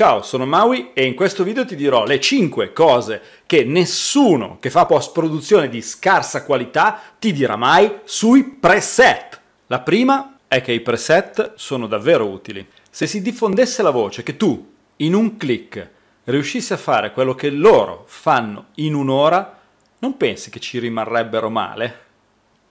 Ciao, sono Maui e in questo video ti dirò le 5 cose che nessuno che fa post produzione di scarsa qualità ti dirà mai sui preset. La prima è che i preset sono davvero utili. Se si diffondesse la voce che tu, in un click, riuscissi a fare quello che loro fanno in un'ora, non pensi che ci rimarrebbero male?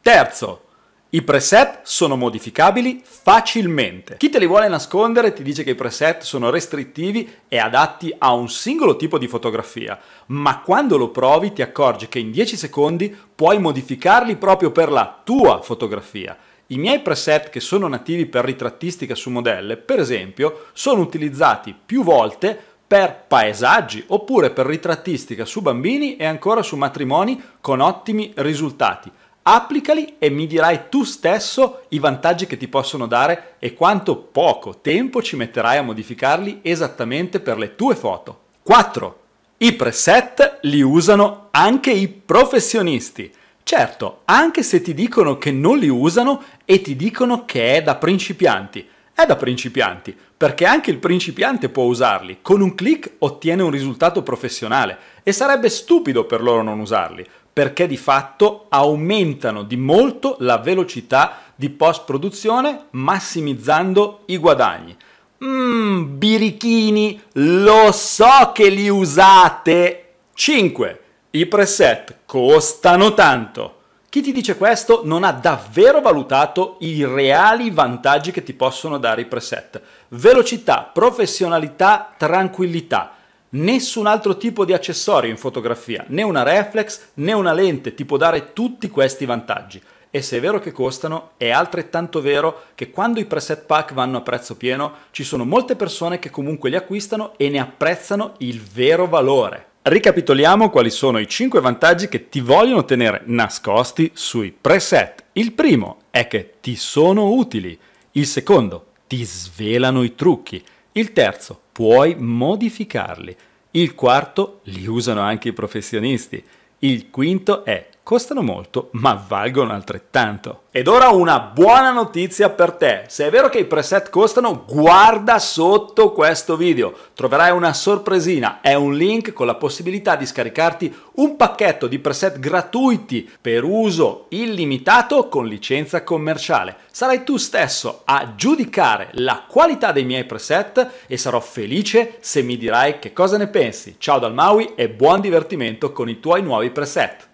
Terzo, i preset sono modificabili facilmente. Chi te li vuole nascondere ti dice che i preset sono restrittivi e adatti a un singolo tipo di fotografia, ma quando lo provi ti accorgi che in 10 secondi puoi modificarli proprio per la tua fotografia. I miei preset che sono nativi per ritrattistica su modelle, per esempio, sono utilizzati più volte per paesaggi oppure per ritrattistica su bambini e ancora su matrimoni con ottimi risultati applicali e mi dirai tu stesso i vantaggi che ti possono dare e quanto poco tempo ci metterai a modificarli esattamente per le tue foto. 4. I preset li usano anche i professionisti. Certo, anche se ti dicono che non li usano e ti dicono che è da principianti. È da principianti, perché anche il principiante può usarli. Con un clic ottiene un risultato professionale e sarebbe stupido per loro non usarli perché di fatto aumentano di molto la velocità di post-produzione massimizzando i guadagni. Mmm, birichini, lo so che li usate! 5. I preset costano tanto. Chi ti dice questo non ha davvero valutato i reali vantaggi che ti possono dare i preset. Velocità, professionalità, tranquillità nessun altro tipo di accessorio in fotografia, né una reflex né una lente ti può dare tutti questi vantaggi. E se è vero che costano, è altrettanto vero che quando i preset pack vanno a prezzo pieno, ci sono molte persone che comunque li acquistano e ne apprezzano il vero valore. Ricapitoliamo quali sono i 5 vantaggi che ti vogliono tenere nascosti sui preset. Il primo è che ti sono utili, il secondo ti svelano i trucchi, il terzo puoi modificarli. Il quarto li usano anche i professionisti. Il quinto è costano molto ma valgono altrettanto. Ed ora una buona notizia per te, se è vero che i preset costano guarda sotto questo video, troverai una sorpresina, è un link con la possibilità di scaricarti un pacchetto di preset gratuiti per uso illimitato con licenza commerciale. Sarai tu stesso a giudicare la qualità dei miei preset e sarò felice se mi dirai che cosa ne pensi. Ciao dal Maui e buon divertimento con i tuoi nuovi preset.